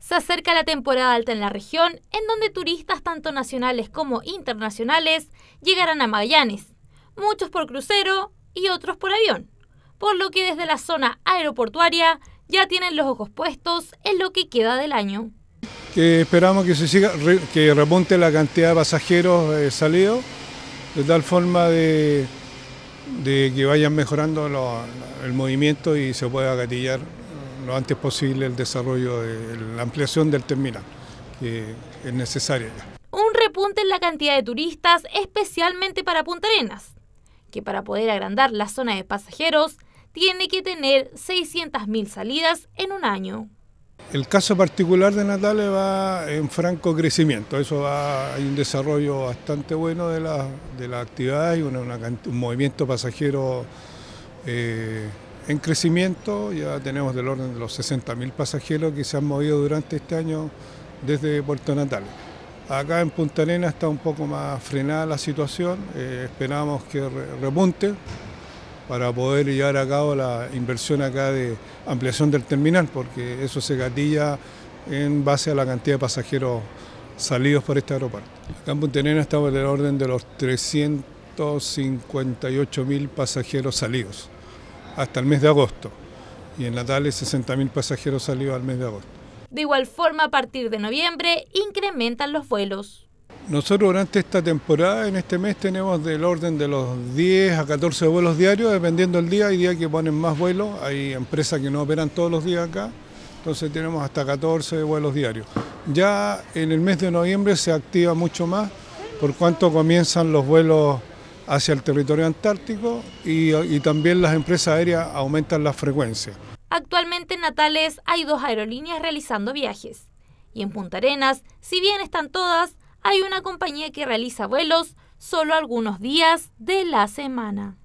Se acerca la temporada alta en la región, en donde turistas tanto nacionales como internacionales llegarán a Magallanes, muchos por crucero y otros por avión, por lo que desde la zona aeroportuaria ya tienen los ojos puestos en lo que queda del año. esperamos que se siga, que remonte la cantidad de pasajeros eh, salidos, de tal forma de, que vayan mejorando el movimiento y se pueda gatillar lo antes posible el desarrollo, de, la ampliación del terminal, que es necesaria ya. Un repunte en la cantidad de turistas, especialmente para Punta Arenas, que para poder agrandar la zona de pasajeros tiene que tener 600.000 salidas en un año. El caso particular de natales va en franco crecimiento, eso va, hay un desarrollo bastante bueno de la, de actividad y un movimiento pasajero eh, en crecimiento, ya tenemos del orden de los 60.000 pasajeros que se han movido durante este año desde Puerto Natal. Acá en Punta Arenas está un poco más frenada la situación, eh, esperamos que repunte para poder llevar a cabo la inversión acá de ampliación del terminal, porque eso se gatilla en base a la cantidad de pasajeros salidos por este aeropuerto. Acá en Punta Arenas estamos del orden de los 358.000 pasajeros salidos hasta el mes de agosto. Y en Natales 60.000 pasajeros salió al mes de agosto. De igual forma, a partir de noviembre incrementan los vuelos. Nosotros durante esta temporada, en este mes, tenemos del orden de los 10 a 14 vuelos diarios, dependiendo del día. Hay días que ponen más vuelos, hay empresas que no operan todos los días acá, entonces tenemos hasta 14 vuelos diarios. Ya en el mes de noviembre se activa mucho más, por cuanto comienzan los vuelos hacia el territorio antártico y, también las empresas aéreas aumentan la frecuencia. Actualmente en Natales hay dos aerolíneas realizando viajes. Y en Punta Arenas, si bien están todas, hay una compañía que realiza vuelos solo algunos días de la semana.